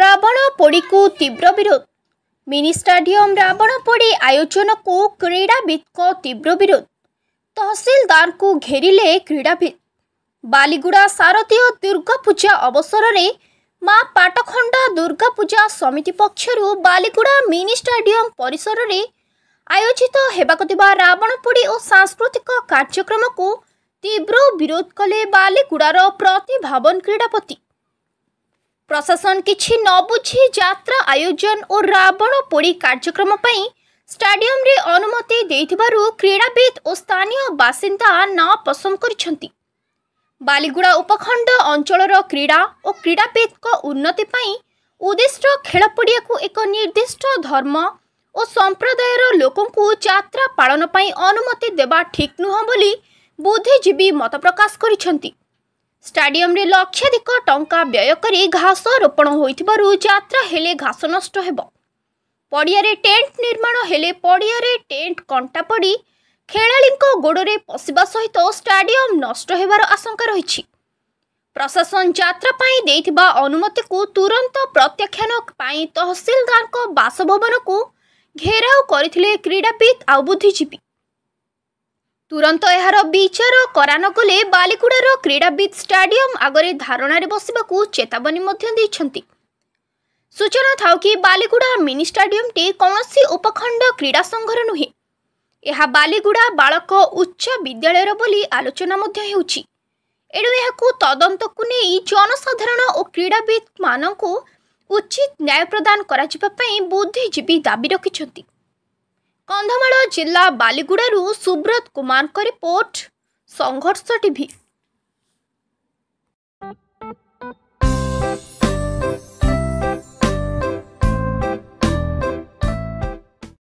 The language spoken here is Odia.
ରାବଣପୋଡ଼ିକୁ ତୀବ୍ର ବିରୋଧ ମିନି ଷ୍ଟାଡିୟମ ରାବଣପୋଡ଼ି ଆୟୋଜନକୁ କ୍ରୀଡ଼ାବିତ୍ଙ୍କ ତୀବ୍ର ବିରୋଧ ତହସିଲଦାରଙ୍କୁ ଘେରିଲେ କ୍ରୀଡ଼ାବିତ୍ ବାଲିଗୁଡ଼ା ଶାରଦୀୟ ଦୁର୍ଗାପୂଜା ଅବସରରେ ମା ପାଟଖଣ୍ଡ ଦୁର୍ଗାପୂଜା ସମିତି ପକ୍ଷରୁ ବାଲିଗୁଡ଼ା ମିନି ଷ୍ଟାଡିୟମ ପରିସରରେ ଆୟୋଜିତ ହେବାକୁ ଥିବା ରାବଣପୋଡ଼ି ଓ ସାଂସ୍କୃତିକ କାର୍ଯ୍ୟକ୍ରମକୁ ତୀବ୍ର ବିରୋଧ କଲେ ବାଲିଗୁଡ଼ାର ପ୍ରତିଭାବନ କ୍ରୀଡ଼ାପତି প্রশাসন কিছু ন বুঝি যাত্রা আয়োজন ও রাবণ পোড়ি কার্যক্রম স্টাডিয়ামে অনুমতি দেওয়ার ক্রীড়াবিদ ও স্থানীয় বাসিন্দা না পসন্দ করেছেন বালিগুড়া উপখণ্ড অঞ্চলর ক্রীড়া ও ক্রীড়াবিদক উন্নতি উদ্দিষ্ট খেলপড়িয়া এক নির্দিষ্ট ধর্ম ও সম্প্রদায়ের লোকଙ୍କୁ যাত্রা পাাল অনুমতি দেওয়া ঠিক নুহ বলে বুদ্ধিজীবী মত প্রকাশ করেছেন ଷ୍ଟାଡିୟମରେ ଲକ୍ଷାଧିକ ଟଙ୍କା ବ୍ୟୟ କରି ଘାସ ରୋପଣ ହୋଇଥିବାରୁ ଯାତ୍ରା ହେଲେ ଘାସ ନଷ୍ଟ ହେବ ପଡ଼ିଆରେ ଟେଣ୍ଟ ନିର୍ମାଣ ହେଲେ ପଡ଼ିଆରେ ଟେଣ୍ଟ କଣ୍ଟା ପଡ଼ି ଖେଳାଳିଙ୍କ ଗୋଡ଼ରେ ପଶିବା ସହିତ ଷ୍ଟାଡିୟମ ନଷ୍ଟ ହେବାର ଆଶଙ୍କା ରହିଛି ପ୍ରଶାସନ ଯାତ୍ରା ପାଇଁ ଦେଇଥିବା ଅନୁମତିକୁ ତୁରନ୍ତ ପ୍ରତ୍ୟାଖ୍ୟାନ ପାଇଁ ତହସିଲଦାରଙ୍କ ବାସଭବନକୁ ଘେରାଉ କରିଥିଲେ କ୍ରୀଡ଼ାବିତ୍ ଆଉ ବୁଦ୍ଧିଜୀବୀ ତୁରନ୍ତ ଏହାର ବିଚାର କରାନଗଲେ ବାଲିଗୁଡ଼ାର କ୍ରୀଡ଼ାବିତ୍ ଷ୍ଟାଡିୟମ୍ ଆଗରେ ଧାରଣାରେ ବସିବାକୁ ଚେତାବନୀ ମଧ୍ୟ ଦେଇଛନ୍ତି ସୂଚନା ଥାଉ କି ବାଲିଗୁଡ଼ା ମିନି ଷ୍ଟାଡିୟମ୍ଟି କୌଣସି ଉପଖଣ୍ଡ କ୍ରୀଡ଼ା ସଂଘର ନୁହେଁ ଏହା ବାଲିଗୁଡ଼ା ବାଳକ ଉଚ୍ଚ ବିଦ୍ୟାଳୟର ବୋଲି ଆଲୋଚନା ମଧ୍ୟ ହେଉଛି ଏଣୁ ଏହାକୁ ତଦନ୍ତକୁ ନେଇ ଜନସାଧାରଣ ଓ କ୍ରୀଡ଼ାବିତ୍ମାନଙ୍କୁ ଉଚିତ ନ୍ୟାୟ ପ୍ରଦାନ କରାଯିବା ପାଇଁ ବୁଦ୍ଧିଜୀବୀ ଦାବି ରଖିଛନ୍ତି କନ୍ଧମାଳ ଜିଲ୍ଲା ବାଲିଗୁଡ଼ାରୁ ସୁବ୍ରତ କୁମାରଙ୍କ ରିପୋର୍ଟ ସଂଘର୍ଷ ଟିଭି